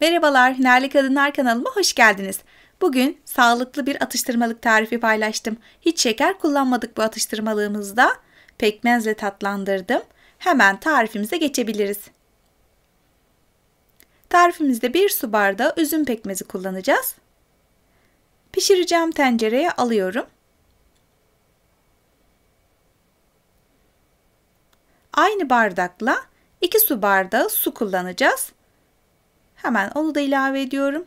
Merhabalar, Hünerli Kadınlar kanalıma hoş geldiniz. Bugün sağlıklı bir atıştırmalık tarifi paylaştım. Hiç şeker kullanmadık bu atıştırmalığımızda. Pekmezle tatlandırdım. Hemen tarifimize geçebiliriz. Tarifimizde bir su bardağı üzüm pekmezi kullanacağız. Pişireceğim tencereye alıyorum. Aynı bardakla 2 su bardağı su kullanacağız. Hemen onu da ilave ediyorum.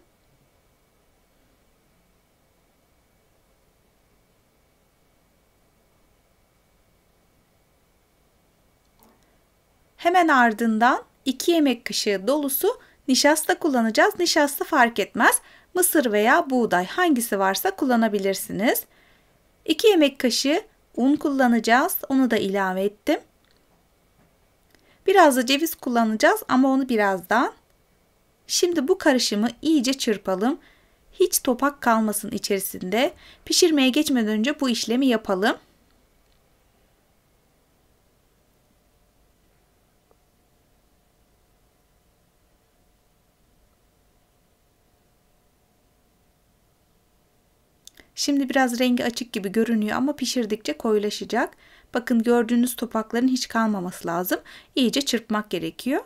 Hemen ardından 2 yemek kaşığı dolusu nişasta kullanacağız. Nişasta fark etmez. Mısır veya buğday hangisi varsa kullanabilirsiniz. 2 yemek kaşığı un kullanacağız. Onu da ilave ettim. Biraz da ceviz kullanacağız ama onu birazdan. Şimdi bu karışımı iyice çırpalım. Hiç topak kalmasın içerisinde. Pişirmeye geçmeden önce bu işlemi yapalım. Şimdi biraz rengi açık gibi görünüyor ama pişirdikçe koyulaşacak. Bakın gördüğünüz topakların hiç kalmaması lazım. İyice çırpmak gerekiyor.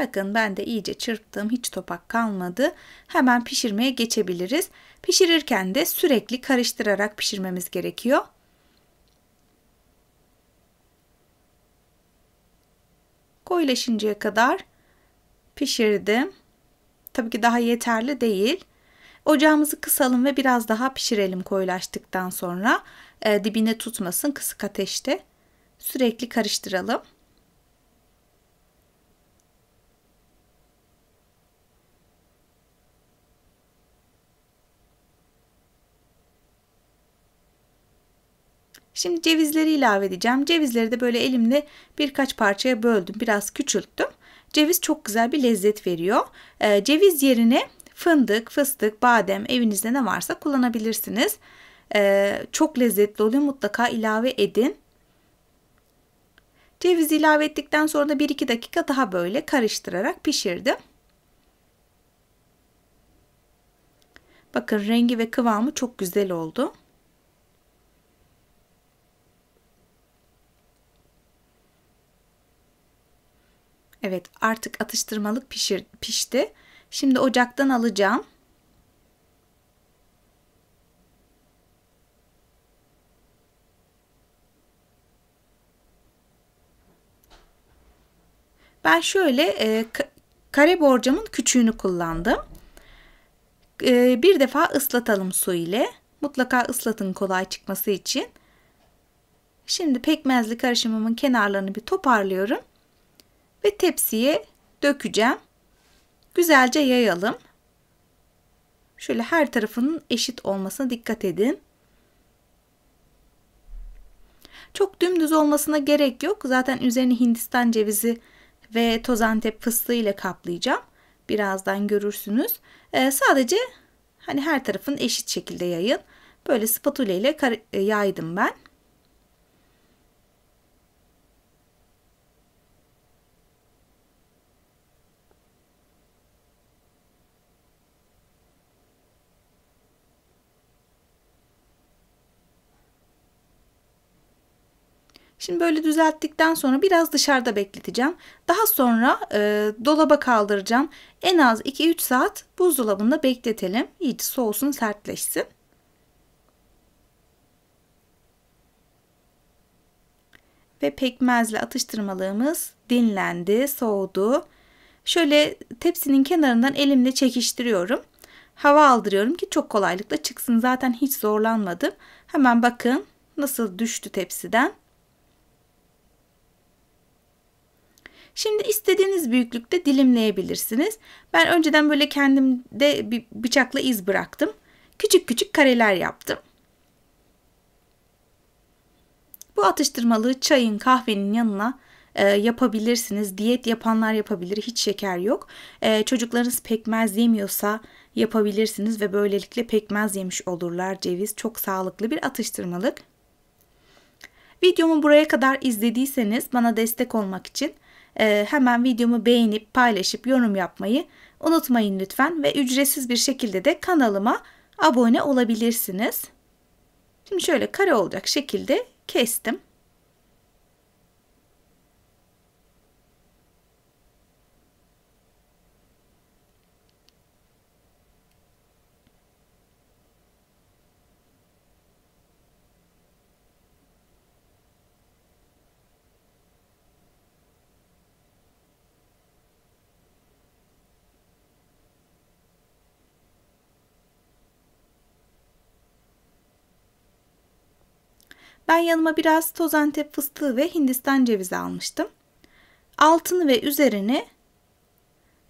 Bakın ben de iyice çırptım. Hiç topak kalmadı. Hemen pişirmeye geçebiliriz. Pişirirken de sürekli karıştırarak pişirmemiz gerekiyor. Koyulaşıncaya kadar pişirdim. Tabii ki daha yeterli değil. Ocağımızı kısalım ve biraz daha pişirelim koyulaştıktan sonra. E, dibine tutmasın kısık ateşte. Sürekli karıştıralım. Şimdi cevizleri ilave edeceğim. Cevizleri de böyle elimle birkaç parçaya böldüm. Biraz küçülttüm. Ceviz çok güzel bir lezzet veriyor. Ee, ceviz yerine fındık, fıstık, badem evinizde ne varsa kullanabilirsiniz. Ee, çok lezzetli oluyor. Mutlaka ilave edin. Cevizi ilave ettikten sonra da 1-2 dakika daha böyle karıştırarak pişirdim. Bakın rengi ve kıvamı çok güzel oldu. Evet artık atıştırmalık pişir, pişti. Şimdi ocaktan alacağım. Ben şöyle e, kare borcamın küçüğünü kullandım. E, bir defa ıslatalım su ile. Mutlaka ıslatın kolay çıkması için. Şimdi pekmezli karışımımın kenarlarını bir toparlıyorum ve tepsiye dökeceğim. Güzelce yayalım. Şöyle her tarafının eşit olmasına dikkat edin. Çok dümdüz olmasına gerek yok. Zaten üzerine Hindistan cevizi ve toz antep fıstığı ile kaplayacağım. Birazdan görürsünüz. Ee, sadece hani her tarafın eşit şekilde yayın. Böyle spatula ile e, yaydım ben. Şimdi böyle düzelttikten sonra biraz dışarıda bekleteceğim. Daha sonra e, dolaba kaldıracağım. En az 2-3 saat buzdolabında bekletelim. İyice soğusun sertleşsin. Ve pekmezle atıştırmalığımız dinlendi, soğudu. Şöyle tepsinin kenarından elimle çekiştiriyorum. Hava aldırıyorum ki çok kolaylıkla çıksın. Zaten hiç zorlanmadım. Hemen bakın nasıl düştü tepsiden. Şimdi istediğiniz büyüklükte dilimleyebilirsiniz. Ben önceden böyle kendimde bir bıçakla iz bıraktım. Küçük küçük kareler yaptım. Bu atıştırmalığı çayın, kahvenin yanına e, yapabilirsiniz. Diyet yapanlar yapabilir. Hiç şeker yok. E, çocuklarınız pekmez yemiyorsa yapabilirsiniz ve böylelikle pekmez yemiş olurlar. Ceviz çok sağlıklı bir atıştırmalık. Videomu buraya kadar izlediyseniz bana destek olmak için ee, hemen videomu beğenip paylaşıp yorum yapmayı unutmayın lütfen ve ücretsiz bir şekilde de kanalıma abone olabilirsiniz. Şimdi şöyle kare olacak şekilde kestim. Ben yanıma biraz toz antep fıstığı ve hindistan cevizi almıştım. Altını ve üzerini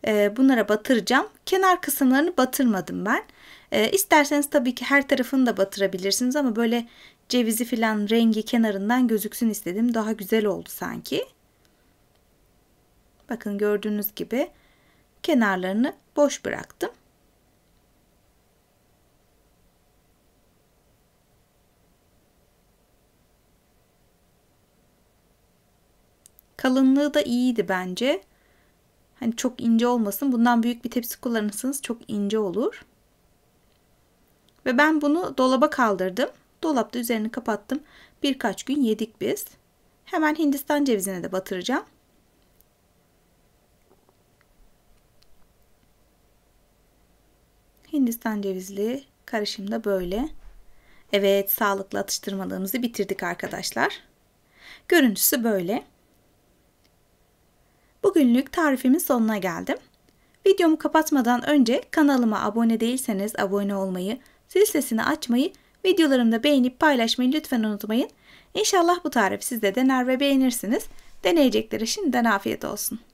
e, bunlara batıracağım. Kenar kısımlarını batırmadım ben. E, isterseniz tabii ki her tarafını da batırabilirsiniz ama böyle cevizi filan rengi kenarından gözüksün istedim. Daha güzel oldu sanki. Bakın gördüğünüz gibi kenarlarını boş bıraktım. Kalınlığı da iyiydi bence. Hani çok ince olmasın. Bundan büyük bir tepsi kullanırsanız çok ince olur. Ve ben bunu dolaba kaldırdım. Dolapta üzerini kapattım. Birkaç gün yedik biz. Hemen Hindistan cevizine de batıracağım. Hindistan cevizli karışım da böyle. Evet, sağlıklı atıştırmalığımızı bitirdik arkadaşlar. Görüntüsü böyle. Bugünlük tarifimin sonuna geldim. Videomu kapatmadan önce kanalıma abone değilseniz abone olmayı, zil sesini açmayı, videolarımda beğenip paylaşmayı lütfen unutmayın. İnşallah bu tarif sizde dener ve beğenirsiniz. Deneyeceklere şimdiden afiyet olsun.